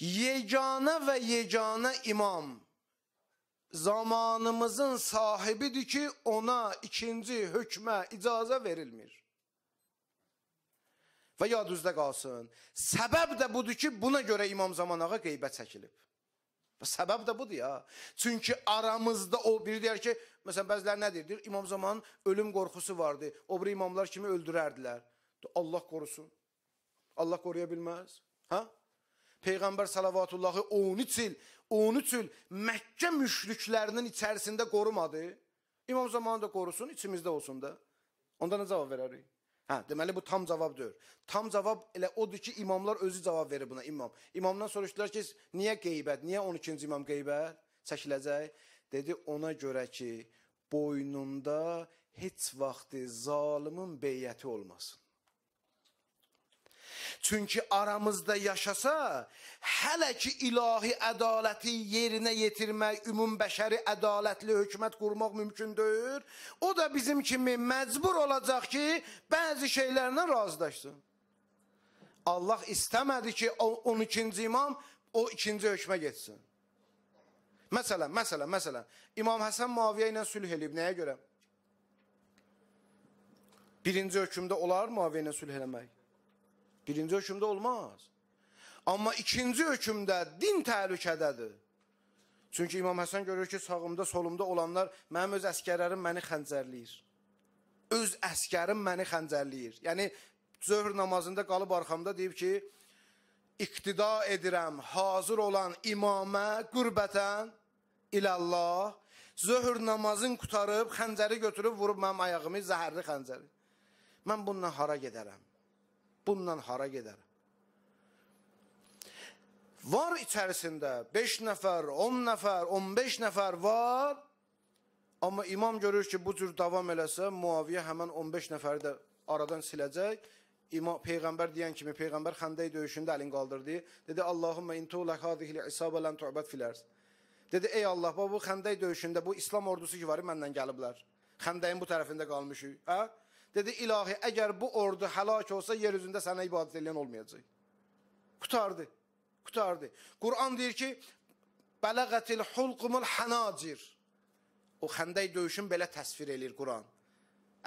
yeganə və yeganə imam zamanımızın sahibidir ki, ona ikinci hökmə icazə verilmir. Və yad üzdə qalsın. Səbəb də budur ki, buna görə İmam Zaman ağa qeybə çəkilib. Və səbəb də budur ya. Çünki aramızda o biri deyər ki, məsələn bəzilər nə deyir? İmam Zamanın ölüm qorxusu vardı. O biri imamlar kimi öldürərdilər. Allah qorusun. Allah qoruya bilməz. Hə? Peyğəmbər salavatullahı 13 il, 13 il Məkkə müşriklərinin içərisində qorumadı. İmam zamanı da qorusun, içimizdə olsun da. Onda nə cavab verərik? Hə, deməli bu tam cavab deyil. Tam cavab elə odur ki, imamlar özü cavab verir buna imam. İmamdan soruşdular ki, niyə qeybət? Niyə 12-ci imam qeybət çəkiləcək? Dedi ona görə ki, boynunda heç vaxtı zalimin beyəti olmasın. Çünki aramızda yaşasa, hələ ki ilahi ədaləti yerinə yetirmək, ümum bəşəri ədalətli hökumət qurmaq mümkün deyil. O da bizim kimi məcbur olacaq ki, bəzi şeylərlə razılaşsın. Allah istəmədi ki, 12-ci imam o ikinci hökmə getsin. Məsələn, məsələn, məsələn, İmam Həsən Muaviyyə ilə sülh eləyib nəyə görə? Birinci hökmdə olar Muaviyyə ilə sülh eləmək? Birinci hökmdə olmaz. Amma ikinci hökmdə din təhlükədədir. Çünki İmam Həsən görür ki, sağımda, solumda olanlar mənim öz əskərlərim məni xəncərləyir. Öz əskərim məni xəncərləyir. Yəni zöhr namazında qalıb arxamda deyib ki, iqtida edirəm hazır olan imamə qürbətən ilallah. Zöhr namazın qutarıb xəncəri götürüb vurub mənim ayağımı zəhərli xəncəri. Mən bununla hara gedərəm? bununla hara gedər? Var içərisində 5 nəfər, 10 nəfər, 15 nəfər var. Amma imam görür ki, bu cür davam eləsə, Muaviyə həmən 15 nəfəri də aradan siləcək. İmam peyğəmbər deyən kimi peyğəmbər Xəndəy döyüşündə əlin qaldırdı. Dedi: "Allahumma intu lak hadhihi al-isaba lan tu'bad fil arz." Dedi: "Ey Allah, bu Xəndəy döyüşündə bu İslam ordusu ki var, məndən gəliblər. Xəndəyin bu tərəfində qalmışıq." Hə? Dedi, ilahi, əgər bu ordu həlak olsa, yeryüzündə sənə ibadət eləyən olmayacaq. Qutardı, qutardı. Quran deyir ki, bələqətil xulqumul hənacir. O xəndək döyüşün belə təsvir eləyir Quran.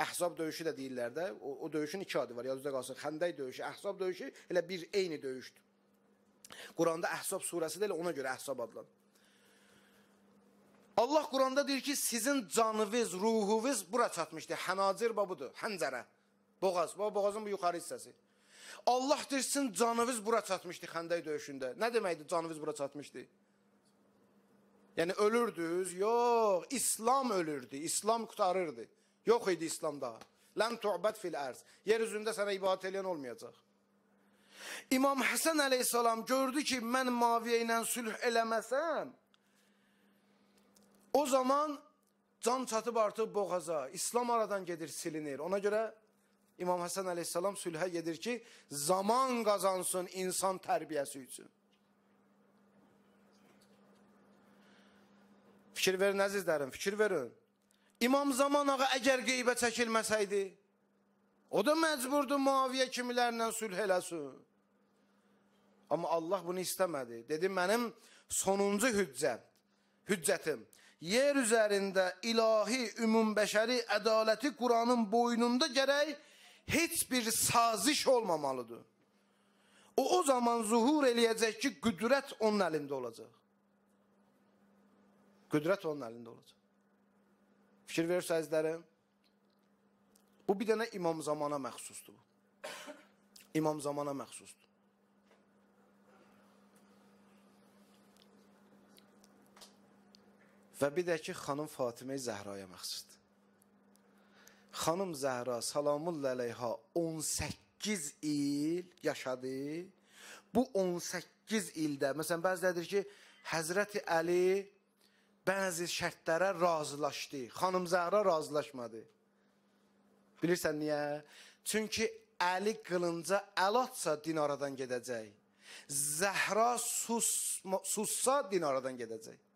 Əhzab döyüşü də deyirlər də, o, o döyüşün iki adı var, yadınızda qalsın. Xəndək döyüşü, Əhzab döyüşü elə bir eyni döyüşdür. Quranda Əhzab surəsi də elə ona görə Əhzab adlanır. Allah Quranda deyir ki, sizin canınız, ruhunuz bura çatmışdı. Hənacir babudur, həncərə. Boğaz, bu boğazın bu yuxarı hissəsi. Allah deyir, sizin canınız bura çatmışdı Xəndək döyüşündə. Nə deməkdir canınız bura çatmışdı? Yəni ölürdünüz? Yox, İslam ölürdü, İslam qutarırdı. Yox idi İslam daha. Lən tu'bət fil ərz. Yer üzündə sənə ibadət eləyən olmayacaq. İmam Həsən əleyhissalam gördü ki, mən maviyə ilə sülh eləməsəm, O zaman can çatıb artıq boğaza, İslam aradan gedir, silinir. Ona görə İmam Həsən əleyhissalam sülhə gedir ki, zaman qazansın insan tərbiyəsi üçün. Fikir verin əzizlərim, fikir verin. İmam Zaman ağa əgər qeybə çəkilməsəydi, o da məcburdur Muaviyə kimilərlə sülh eləsin. Amma Allah bunu istəmədi. Dedi, mənim sonuncu hüccəm, hüccətim yer üzərində ilahi ümumbəşəri ədaləti Quranın boynunda gərək heç bir saziş olmamalıdır. O o zaman zuhur eləyəcək ki, qüdrət onun əlində olacaq. Qüdrət onun əlində olacaq. Fikir verirsə əzizlərim, bu bir dənə imam zamana məxsusdur. İmam zamana məxsusdur. və bir də ki, xanım Fatimə Zəhraya məxsusdur. Xanım Zəhra salamun əleyha 18 il yaşadı. Bu 18 ildə, məsələn, bəzilədir ki, Həzrəti Əli bəzi şərtlərə razılaşdı. Xanım Zəhra razılaşmadı. Bilirsən niyə? Çünki Əli qılınca əl atsa dinaradan gedəcək. Zəhra sus, sussa dinaradan gedəcək.